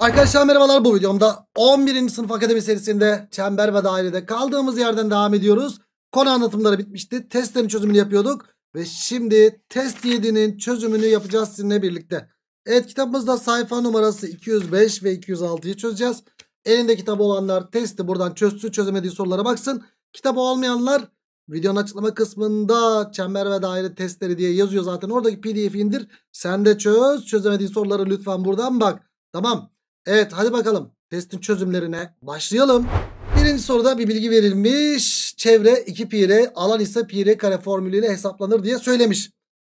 Arkadaşlar merhabalar bu videomda 11. sınıf akademi serisinde çember ve dairede kaldığımız yerden devam ediyoruz. Konu anlatımları bitmişti. Testlerin çözümünü yapıyorduk. Ve şimdi test 7'nin çözümünü yapacağız sizinle birlikte. Evet kitabımızda sayfa numarası 205 ve 206'yı çözeceğiz. Elinde kitabı olanlar testi buradan çözsün çözemediği sorulara baksın. Kitabı olmayanlar videonun açıklama kısmında çember ve daire testleri diye yazıyor zaten. Oradaki pdf'i indir. Sen de çöz. Çözemediği soruları lütfen buradan bak. Tamam. Evet hadi bakalım testin çözümlerine başlayalım. Birinci soruda bir bilgi verilmiş. Çevre 2 pi r alan ise pi r kare formülüyle hesaplanır diye söylemiş.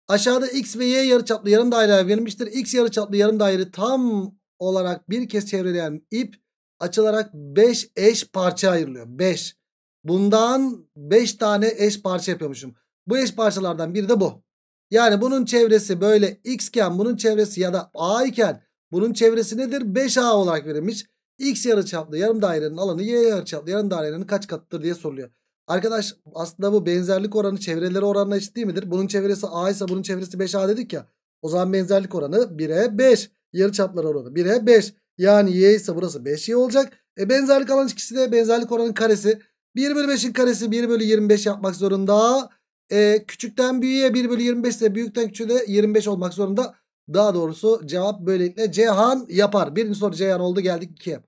Aşağıda x ve y yarıçaplı yarım daire verilmiştir. X yarıçaplı yarım daire tam olarak bir kez çevreleyen ip açılarak 5 eş parça ayrılıyor. 5. Bundan 5 tane eş parça yapıyormuşum. Bu eş parçalardan biri de bu. Yani bunun çevresi böyle x iken bunun çevresi ya da a iken bunun çevresi nedir? 5A olarak verilmiş. X yarı çaplı yarım dairenin alanı Y yarı çaplı yarım dairenin kaç katıdır diye soruluyor. Arkadaş aslında bu benzerlik oranı çevreleri oranına eşit değil midir? Bunun çevresi A ise bunun çevresi 5A dedik ya. O zaman benzerlik oranı 1'e 5. yarı çaplar oranı 1'e 5. Yani Y ise burası 5Y olacak. E benzerlik alan ikisi de benzerlik oranın karesi. 1 bölü 5'in karesi 1 bölü 25 yapmak zorunda. E, küçükten büyüğe 1 bölü 25 ise büyükten küçüğe de 25 olmak zorunda. Daha doğrusu cevap böylelikle Ceyhan yapar. Birinci soru Ceyhan oldu geldik 2'ye.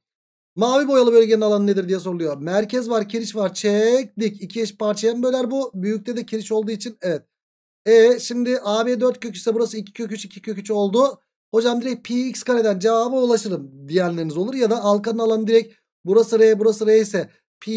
Mavi boyalı bölgenin alanı nedir diye soruluyor. Merkez var kiriş var çektik. İki eş parçaya mı böler bu? Büyükte de kiriş olduğu için evet. E şimdi AB 4 kök ise burası 2 kök 3 2 kök 3 oldu. Hocam direkt pi x kareden cevaba ulaşırım diyenleriniz olur. Ya da halkanın alanı direkt burası R burası R ise pi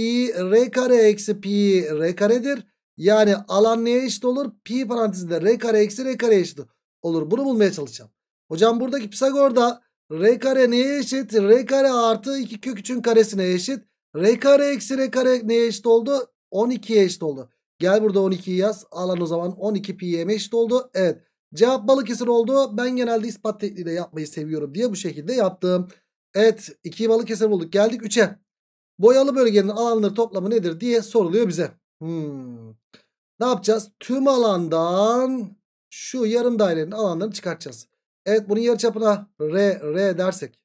R kare eksi pi R karedir. Yani alan neye eşit olur? Pi parantezinde R kare eksi R kare eşit olur olur. Bunu bulmaya çalışacağım. Hocam buradaki Pisagor'da r kare neye eşit? r kare artı 2 kök 3'ün karesine eşit. r kare eksi r kare neye eşit oldu? 12'ye eşit oldu. Gel burada 12'yi yaz. Alan o zaman 12 pi'ye eşit oldu? Evet. Cevap balık Balıkesir oldu. Ben genelde ispat tekniğiyle yapmayı seviyorum diye bu şekilde yaptım. Evet 2 balık Balıkesir bulduk. Geldik 3'e. Boyalı bölgenin alanları toplamı nedir diye soruluyor bize. Hmm. Ne yapacağız? Tüm alandan şu yarım dairenin alanlarını çıkartacağız. Evet bunun yarıçapına R, R dersek.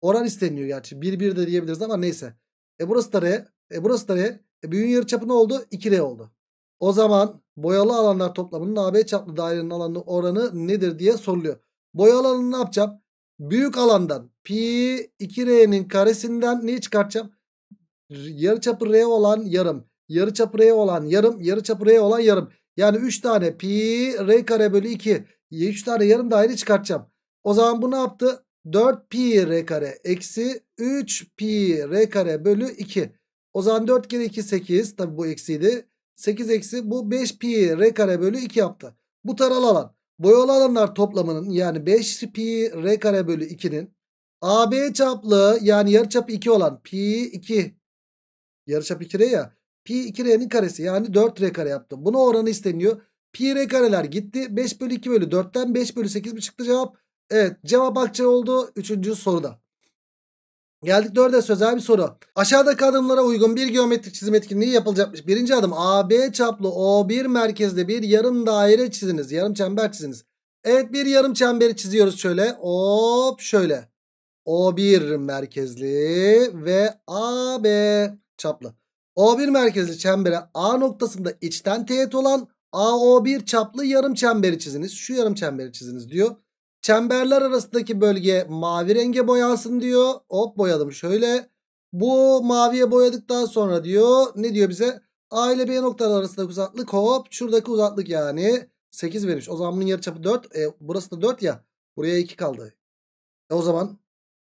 Oran isteniyor gerçi. 1, 1 de diyebiliriz ama neyse. E burası da R. E burası da R. E büyüğün yarıçapı ne oldu? 2R oldu. O zaman boyalı alanlar toplamının AB çaplı dairenin alanı oranı nedir diye soruluyor. Boyalı alanı ne yapacağım? Büyük alandan pi 2R'nin karesinden neyi çıkartacağım? Yarıçapı R olan yarım. Yarıçapı R olan yarım. Yarıçapı R olan yarım. Yani 3 tane pi r kare bölü 2. 3 tane yarım daire çıkartacağım. O zaman bu ne yaptı? 4 pi r kare eksi 3 pi r kare bölü 2. O zaman 4 kere 2 8. Tabi bu eksiydi. 8 eksi bu 5 pi r kare bölü 2 yaptı. Bu taralı alan. Boyalı alanlar toplamının yani 5 pi r kare bölü 2'nin AB çaplı yani yarıçap 2 olan pi 2 yarıçap 2 r ya Pi 2R'nin karesi yani 4R kare yaptım. Buna oranı isteniyor. Pi R kareler gitti. 5 bölü 2 bölü 4'ten 5 bölü 8 mi çıktı cevap? Evet cevap akçe oldu üçüncü soruda. Geldik dörde sözel bir soru. Aşağıda adımlara uygun bir geometrik çizim etkinliği yapılacakmış. Birinci adım AB çaplı O1 merkezde bir yarım daire çiziniz. Yarım çember çiziniz. Evet bir yarım çemberi çiziyoruz şöyle. Hop şöyle. O1 merkezli ve AB çaplı. O1 merkezli çembere A noktasında içten teğet olan AO1 çaplı yarım çemberi çiziniz. Şu yarım çemberi çiziniz diyor. Çemberler arasındaki bölge mavi renge boyansın diyor. Hop boyadım şöyle. Bu maviye boyadıktan sonra diyor ne diyor bize? A ile B noktaları arasındaki uzaklık hop şuradaki uzaklık yani 8 verilmiş. O zaman bunun yarıçapı 4. E, burası da 4 ya. Buraya 2 kaldı. E, o zaman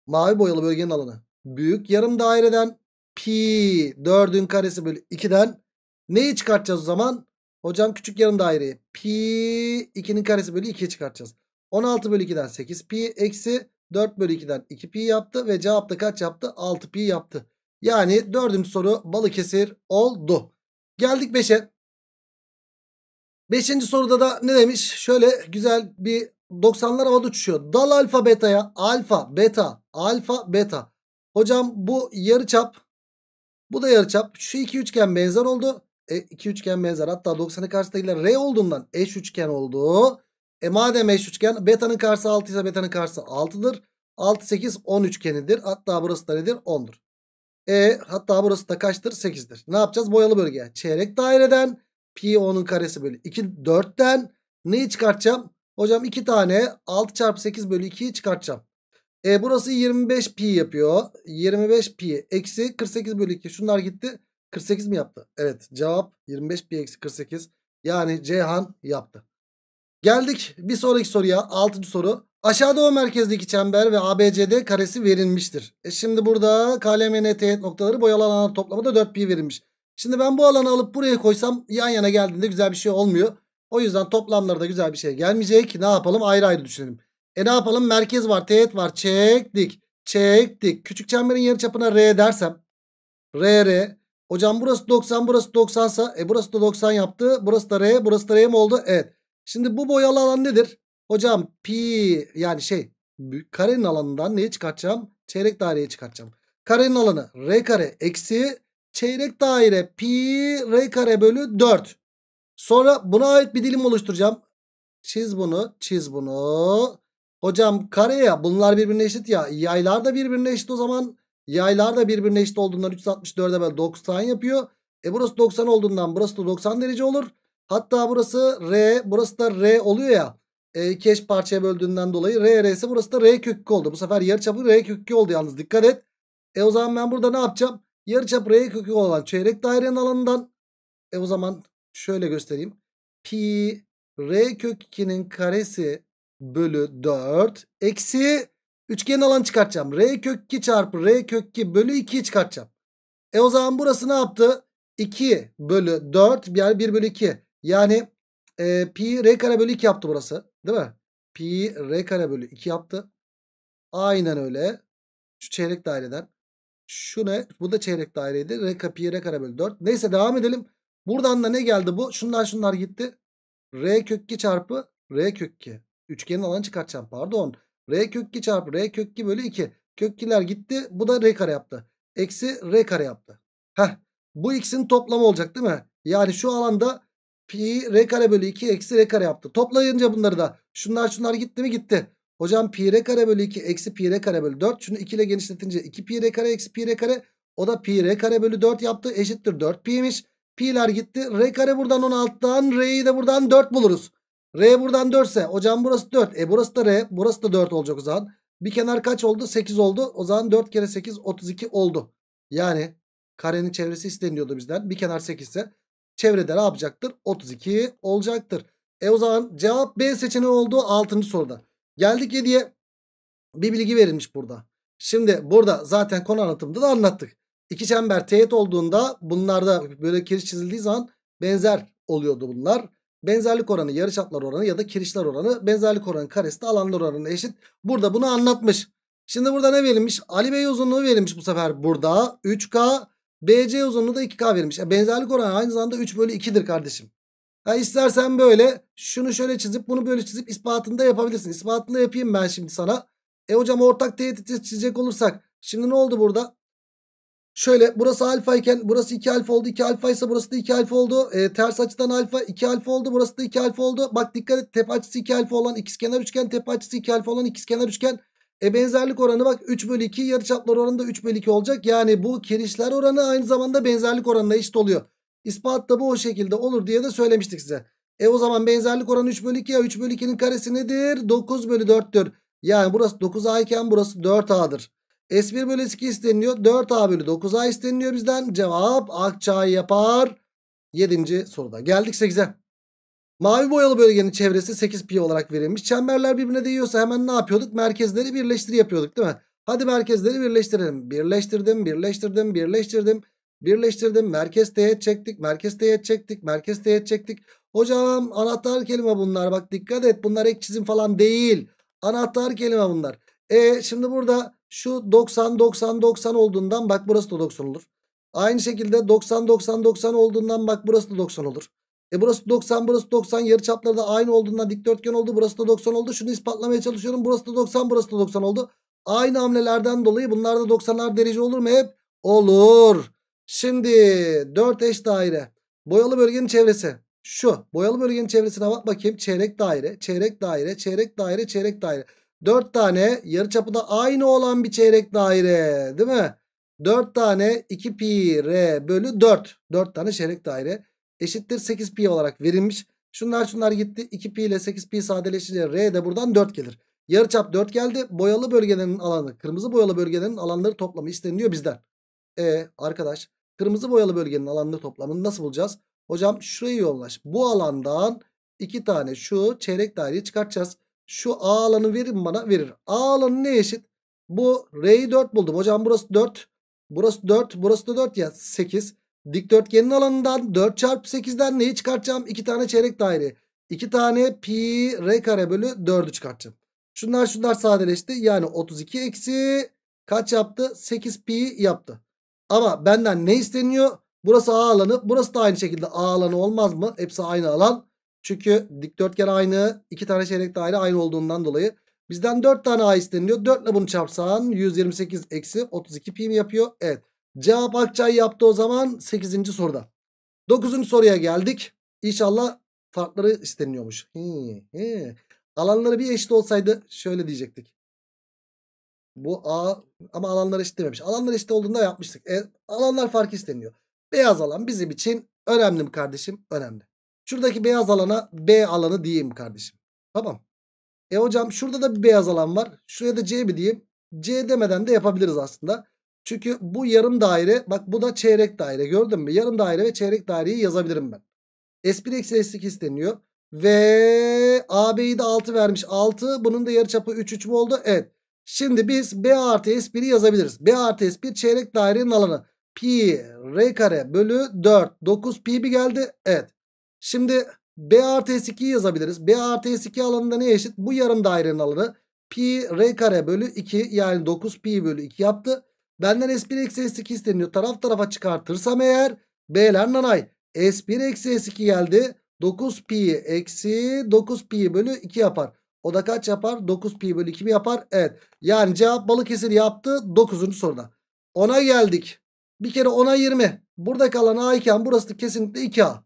mavi boyalı bölgenin alanı büyük yarım daireden Pi 4'ün karesi bölü 2'den neyi çıkartacağız o zaman? Hocam küçük yarım daireyi. Pi 2'nin karesi bölü 2'ye çıkartacağız. 16 bölü 2'den 8 pi eksi 4 bölü 2'den 2 pi yaptı ve cevap kaç yaptı? 6 pi yaptı. Yani dördüncü soru Balıkesir oldu. Geldik 5'e. Beşinci soruda da ne demiş? Şöyle güzel bir 90'lar havada uçuşuyor. Dal alfa beta'ya alfa beta alfa beta. Hocam bu yarı çap bu da yarıçap. Şu iki üçgen benzer oldu. E, iki üçgen benzer. Hatta 90'ın karşısı değil R olduğundan eş üçgen oldu. E madem eş üçgen beta'nın karşısı 6 ise beta'nın karşısı 6'dır. 6 8 10 üçgenidir. Hatta burası da nedir? 10'dur. E hatta burası da kaçtır? 8'dir. Ne yapacağız? Boyalı bölgeye. Çeyrek daireden pi 10'un karesi bölü 2 4'ten neyi çıkartacağım? Hocam 2 tane 6 çarpı 8 bölü 2'yi çıkartacağım. E burası 25 pi yapıyor. 25 pi eksi 48 bölü 2. Şunlar gitti. 48 mi yaptı? Evet cevap 25 pi eksi 48. Yani Ceyhan yaptı. Geldik bir sonraki soruya. 6. soru. Aşağıda o merkezdeki çember ve ABCD karesi verilmiştir. E şimdi burada KLM ve NT noktaları boyalı alanlar toplamı da 4 pi verilmiş. Şimdi ben bu alanı alıp buraya koysam yan yana geldiğinde güzel bir şey olmuyor. O yüzden toplamlarda güzel bir şey gelmeyecek. Ne yapalım ayrı ayrı düşünelim. E ne yapalım? Merkez var, teğet var. Çektik. Çektik. Küçük çemberin yarıçapına R dersem. R R. Hocam burası 90, burası 90 sa e burası da 90 yaptı. Burası da R, burası da R mi oldu? Evet. Şimdi bu boyalı alan nedir? Hocam pi yani şey karenin alanından neyi çıkartacağım? Çeyrek daireyi çıkartacağım. Karenin alanı R kare eksi çeyrek daire pi R kare bölü 4. Sonra buna ait bir dilim oluşturacağım. Çiz bunu, çiz bunu. Hocam kare ya bunlar birbirine eşit ya. Yaylar da birbirine eşit o zaman. Yaylar da birbirine eşit olduğundan 364'e böyle 90 yapıyor. E burası 90 olduğundan burası da 90 derece olur. Hatta burası R burası da R oluyor ya. E, iki parçaya böldüğünden dolayı R R'si burası da R kökü oldu. Bu sefer yarıçapı R kökü oldu yalnız dikkat et. E o zaman ben burada ne yapacağım? Yarıçap R kökü olan çeyrek dairenin alanından. E o zaman şöyle göstereyim. Pi R kök 2'nin karesi bölü 4 eksi üçgen alan çıkartacağım. R kök 2 çarpı R kök 2 bölü 2'yi çıkartacağım. E o zaman burası ne yaptı? 2 bölü 4 yani 1 bölü 2. Yani e, pi r kare bölü 2 yaptı burası. Değil mi? Pi r kare bölü 2 yaptı. Aynen öyle. Şu çeyrek daireden. Şu ne? Bu da çeyrek daireydi. R pi r kare bölü 4. Neyse devam edelim. Buradan da ne geldi bu? Şunlar şunlar gitti. R kök 2 çarpı R kök 2. Üçgenin alanı çıkartacağım pardon. R kök 2 çarpı R kök 2 bölü 2. kök Kökkiler gitti. Bu da R kare yaptı. Eksi R kare yaptı. Heh. Bu ikisinin toplamı olacak değil mi? Yani şu alanda pi R kare bölü 2 eksi R kare yaptı. Toplayınca bunları da. Şunlar şunlar gitti mi gitti. Hocam pi R kare bölü 2 eksi pi R kare bölü 4. Şunu 2 ile genişletince 2 pi R kare eksi pi R kare. O da pi R kare bölü 4 yaptı. Eşittir 4 pi'miş. Pi'ler gitti. R kare buradan 16'dan R'yi de buradan 4 buluruz. R buradan 4 ise hocam burası 4. E burası da R. Burası da 4 olacak o zaman. Bir kenar kaç oldu? 8 oldu. O zaman 4 kere 8 32 oldu. Yani karenin çevresi isteniyordu bizden. Bir kenar 8 ise çevrede ne yapacaktır? 32 olacaktır. E o zaman cevap B seçeneği oldu 6. soruda. Geldik 7'ye. Bir bilgi verilmiş burada. Şimdi burada zaten konu anlatımında da anlattık. İki çember teğet olduğunda bunlarda böyle kiriş çizildiği zaman benzer oluyordu bunlar. Benzerlik oranı, yarı çaplar oranı ya da kirişler oranı. Benzerlik oranı karesi de alanlar oranına eşit. Burada bunu anlatmış. Şimdi burada ne verilmiş? Ali Bey uzunluğu verilmiş bu sefer burada. 3K. BC uzunluğu da 2K verilmiş. E, benzerlik oranı aynı zamanda 3 bölü 2'dir kardeşim. Ha, istersen böyle şunu şöyle çizip bunu böyle çizip ispatında yapabilirsin. İspatında yapayım ben şimdi sana. E hocam ortak teğet çizecek olursak. Şimdi ne oldu burada? Şöyle burası alfa iken burası 2 alfa oldu. 2 alfa ise burası da 2 alfa oldu. E, ters açıdan alfa 2 alfa oldu. Burası da 2 alfa oldu. Bak dikkat et tepe açısı 2 alfa olan ikizkenar üçgen. Tepe açısı 2 alfa olan ikizkenar üçgen. E benzerlik oranı bak 3 bölü 2 yarıçaplar oranı da 3 bölü 2 olacak. Yani bu kirişler oranı aynı zamanda benzerlik oranına eşit oluyor. İspat da bu o şekilde olur diye de söylemiştik size. E o zaman benzerlik oranı 3 bölü 2 ya 3 bölü 2'nin karesi nedir? 9 bölü 4'tür. Yani burası 9A iken burası 4A'dır. S1 bölü S2 isteniliyor. 4A bölü 9A isteniliyor bizden. Cevap akçayı yapar. 7. soruda. Geldik 8'e. Mavi boyalı bölgenin çevresi 8 pi olarak verilmiş. Çemberler birbirine değiyorsa hemen ne yapıyorduk? Merkezleri birleştir yapıyorduk değil mi? Hadi merkezleri birleştirelim. Birleştirdim, birleştirdim, birleştirdim. Birleştirdim. Merkez teğet çektik, merkez teğet çektik, merkez teğet çektik. Hocam anahtar kelime bunlar. Bak dikkat et bunlar ek çizim falan değil. Anahtar kelime bunlar. E şimdi burada şu 90 90 90 olduğundan bak burası da 90 olur. Aynı şekilde 90 90 90 olduğundan bak burası da 90 olur. E burası 90 burası 90 yarı çapları da aynı olduğundan dikdörtgen oldu. Burası da 90 oldu. Şunu ispatlamaya çalışıyorum. Burası da 90 burası da 90 oldu. Aynı hamlelerden dolayı bunlarda 90'lar derece olur mu hep? Olur. Şimdi 4 eş daire. Boyalı bölgenin çevresi. Şu boyalı bölgenin çevresine bak bakayım. Çeyrek daire, çeyrek daire, çeyrek daire, çeyrek daire. 4 tane yarıçapı aynı olan bir çeyrek daire değil mi? 4 tane 2 pi r bölü 4. 4 tane çeyrek daire eşittir 8 pi olarak verilmiş. Şunlar şunlar gitti. 2 pi ile 8 pi sadeleşince r de buradan 4 gelir. Yarıçap 4 geldi. Boyalı bölgelerin alanı, kırmızı boyalı bölgelerin alanları toplamı isteniliyor bizden. E arkadaş, kırmızı boyalı bölgenin alanları toplamını nasıl bulacağız? Hocam şurayı yollaş. Bu alandan 2 tane şu çeyrek daireyi çıkartacağız. Şu A alanı verin bana verir. A alanı ne eşit? Bu R'yi 4 buldum. Hocam burası 4. Burası 4. Burası da 4 ya 8. Dikdörtgenin alanından 4 çarpı 8'den neyi çıkartacağım? 2 tane çeyrek daire. 2 tane pi r kare bölü 4'ü çıkartacağım. Şunlar şunlar sadeleşti. Yani 32 eksi kaç yaptı? 8 pi yaptı. Ama benden ne isteniyor? Burası A alanı. Burası da aynı şekilde A alanı olmaz mı? Hepsi aynı alan. Çünkü dikdörtgen aynı. iki tane çeyrek daire aynı olduğundan dolayı. Bizden 4 tane A isteniliyor. 4 ile bunu çarpsan 128 eksi 32 pi mi yapıyor? Evet. Cevap Akçay yaptı o zaman 8. soruda. 9. soruya geldik. İnşallah farkları isteniyormuş. Hı hı. Alanları bir eşit olsaydı şöyle diyecektik. Bu A ama alanlar eşit dememiş. Alanlar eşit olduğunda yapmıştık. E, alanlar farkı isteniyor. Beyaz alan bizim için önemli mi kardeşim? Önemli. Şuradaki beyaz alana B alanı diyeyim kardeşim. Tamam. E hocam şurada da bir beyaz alan var. Şuraya da C mi diyeyim? C demeden de yapabiliriz aslında. Çünkü bu yarım daire bak bu da çeyrek daire gördün mü? Yarım daire ve çeyrek daireyi yazabilirim ben. S1 eksi S2 isteniyor. Ve AB'yi de 6 vermiş. 6 bunun da yarıçapı 3 3 mü oldu? Evet. Şimdi biz B artı S1'i yazabiliriz. B artı S1 çeyrek dairenin alanı. Pi R kare bölü 4. 9 pi bir geldi? Evet. Şimdi B artı S2 yazabiliriz. B artı S2 alanında ne eşit? Bu yarım dairenin alanı. Pi R kare bölü 2 yani 9 pi bölü 2 yaptı. Benden S1 eksi S2 isteniyor. Taraf tarafa çıkartırsam eğer B'ler nanay. S1 eksi S2 geldi. 9 pi eksi 9 pi bölü 2 yapar. O da kaç yapar? 9 pi bölü 2 mi yapar? Evet. Yani cevap Balıkesir yaptı 9. soruda. 10'a geldik. Bir kere 10'a 20. Burada kalan A iken burası da kesinlikle 2A.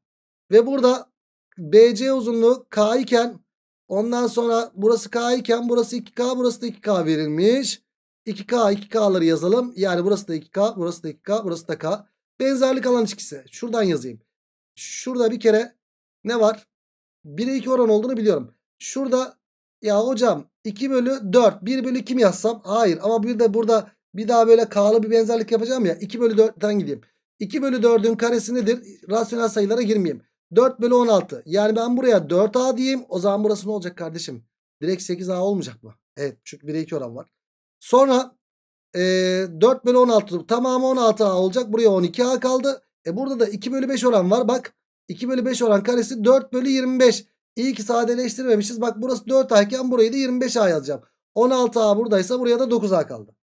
Ve burada BC uzunluğu K iken ondan sonra burası K iken burası 2K burası da 2K verilmiş. 2K 2K'ları yazalım. Yani burası da 2K burası da 2K burası da K. Benzerlik alan ilişkisi. Şuradan yazayım. Şurada bir kere ne var? 1'e 2 oran olduğunu biliyorum. Şurada ya hocam 2 bölü 4 1 bölü 2 mi yazsam? Hayır ama bir de burada bir daha böyle K'lı bir benzerlik yapacağım ya 2 bölü 4'ten gideyim. 2 bölü 4'ün karesi nedir? Rasyonel sayılara girmeyeyim. 4 bölü 16. Yani ben buraya 4A diyeyim. O zaman burası ne olacak kardeşim? Direkt 8A olmayacak mı? Evet çünkü 1'e 2 oran var. Sonra e, 4 bölü 16 tamamı 16A olacak. Buraya 12A kaldı. E burada da 2 bölü 5 oran var. Bak 2 bölü 5 oran karesi 4 bölü 25. İyi ki sadeleştirmemişiz. Bak burası 4A iken burayı da 25A yazacağım. 16A buradaysa buraya da 9A kaldı.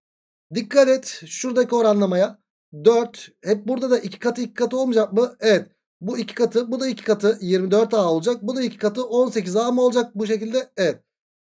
Dikkat et şuradaki oranlamaya. 4. Hep burada da 2 katı 2 katı olmayacak mı? Evet. Bu iki katı bu da iki katı 24A olacak. Bu da iki katı 18A mı olacak bu şekilde? Evet.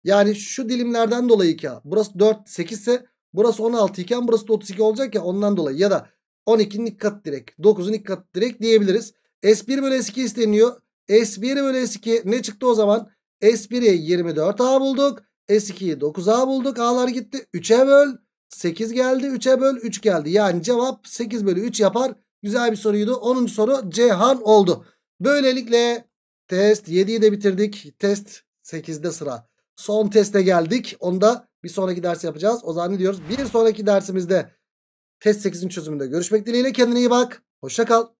Yani şu dilimlerden dolayı 2A. Burası 4 8 ise burası 16 iken burası da 32 olacak ya ondan dolayı. Ya da 12'nin ilk katı direkt 9'un ilk katı direkt diyebiliriz. S1 bölü S2 isteniyor. S1 bölü S2 ne çıktı o zaman? S1'i 24A bulduk. S2'yi 9A bulduk. A'lar gitti. 3'e böl. 8 geldi. 3'e böl. 3 geldi. Yani cevap 8 bölü 3 yapar. Güzel bir soruydu. 10. soru Cehan oldu. Böylelikle test 7'yi de bitirdik. Test 8'de sıra. Son teste geldik. Onda bir sonraki ders yapacağız. O zaman ne diyoruz? Bir sonraki dersimizde test 8'in çözümünde görüşmek dileğiyle. Kendine iyi bak. Hoşça kal.